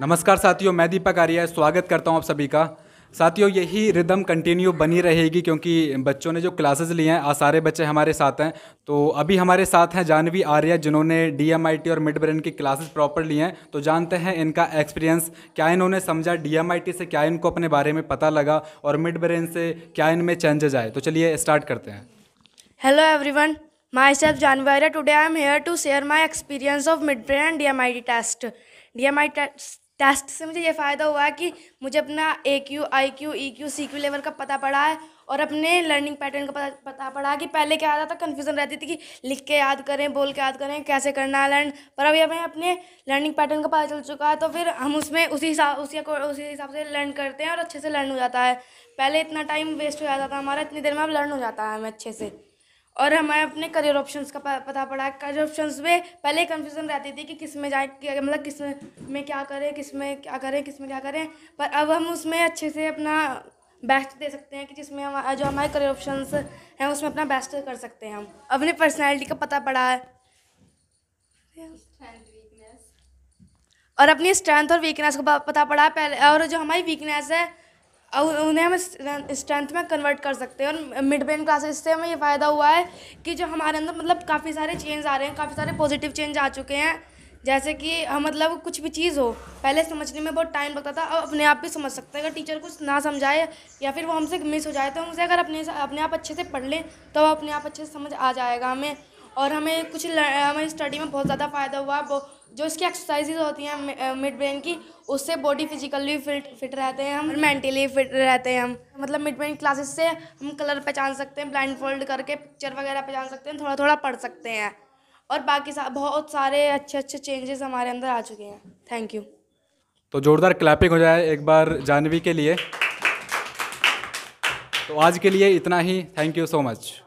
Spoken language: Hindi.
नमस्कार साथियों मैं दीपक आर्य स्वागत करता हूं आप सभी का साथियों यही रिदम कंटिन्यू बनी रहेगी क्योंकि बच्चों ने जो क्लासेस लिए हैं आज सारे बच्चे हमारे साथ हैं तो अभी हमारे साथ हैं जानवी आर्या जिन्होंने डीएमआईटी और मिड ब्रेन की क्लासेस प्रॉपर लिए हैं तो जानते हैं इनका एक्सपीरियंस क्या इन्होंने समझा डीएमआईटी से क्या इनको अपने बारे में पता लगा और मिड ब्रेन से क्या इनमें चेंजेज आए तो चलिए स्टार्ट करते हैं hello everyone myself everyone Myself Janvaira. Today I am here to share my experience of midbrain and D test. DMIT test test से मुझे ये फ़ायदा हुआ है कि मुझे अपना A Q I Q E Q C Q level का पता पड़ा है और अपने लर्निंग पैटर्न का पता पता पड़ा है कि पहले क्या आता था कन्फ्यूज़न रहती थी कि लिख के याद करें बोल के याद करें कैसे करना है लर्न पर अभी हमें अपने लर्निंग पैटर्न का पता चल चुका है तो फिर हम उसमें उसी हिसाब उसी उसी हिसाब से लर्न करते हैं और अच्छे से लर्न हो जाता है पहले इतना टाइम वेस्ट हो जाता था हमारा इतनी देर में अब लर्न हो जाता है हमें अच्छे से और हमें अपने करियर ऑप्शंस का पता पड़ा करियर ऑप्शंस में पहले कंफ्यूजन रहती थी कि किस में जाए मतलब किस में क्या करें किस में क्या करें किस में क्या करें पर अब हम उसमें अच्छे से अपना बेस्ट दे सकते हैं कि जिसमें हम जो हमारे करियर ऑप्शंस हैं उसमें अपना बेस्ट कर सकते हैं हम अपनी पर्सनैलिटी का पता पड़ा है और अपनी स्ट्रेंथ और वीकनेस को पता पड़ा है पहले और जो हमारी वीकनेस है और उन्हें हम स्ट्रेंथ में कन्वर्ट कर सकते हैं और मिड ब्रेन क्लासेस से हमें ये फ़ायदा हुआ है कि जो हमारे अंदर मतलब काफ़ी सारे चेंज आ रहे हैं काफ़ी सारे पॉजिटिव चेंज आ चुके हैं जैसे कि हम मतलब कुछ भी चीज़ हो पहले समझने में बहुत टाइम लगता था अब अपने आप भी समझ सकते हैं अगर टीचर कुछ ना समझाए या फिर वो हमसे मिस हो जाए तो हम उसे अगर अपने अपने आप अच्छे से पढ़ लें तो अपने आप अच्छे से समझ आ जाएगा हमें और हमें कुछ हमें स्टडी में बहुत ज़्यादा फ़ायदा हुआ जो इसकी एक्सरसाइजेज होती हैं मिड ब्रेन की उससे बॉडी फिजिकली फिट फिट रहते हैं हम मेंटली फिट रहते हैं हम मतलब मिड ब्रेन क्लासेस से हम कलर पहचान सकते हैं ब्लाइंड फोल्ड करके पिक्चर वगैरह पहचान सकते हैं थोड़ा थोड़ा पढ़ सकते हैं और बाकी सा, बहुत सारे अच्छे अच्छे चेंजेस हमारे अंदर आ चुके हैं थैंक यू तो ज़ोरदार क्लैपिंग हो जाए एक बार जानवी के लिए तो आज के लिए इतना ही थैंक यू सो मच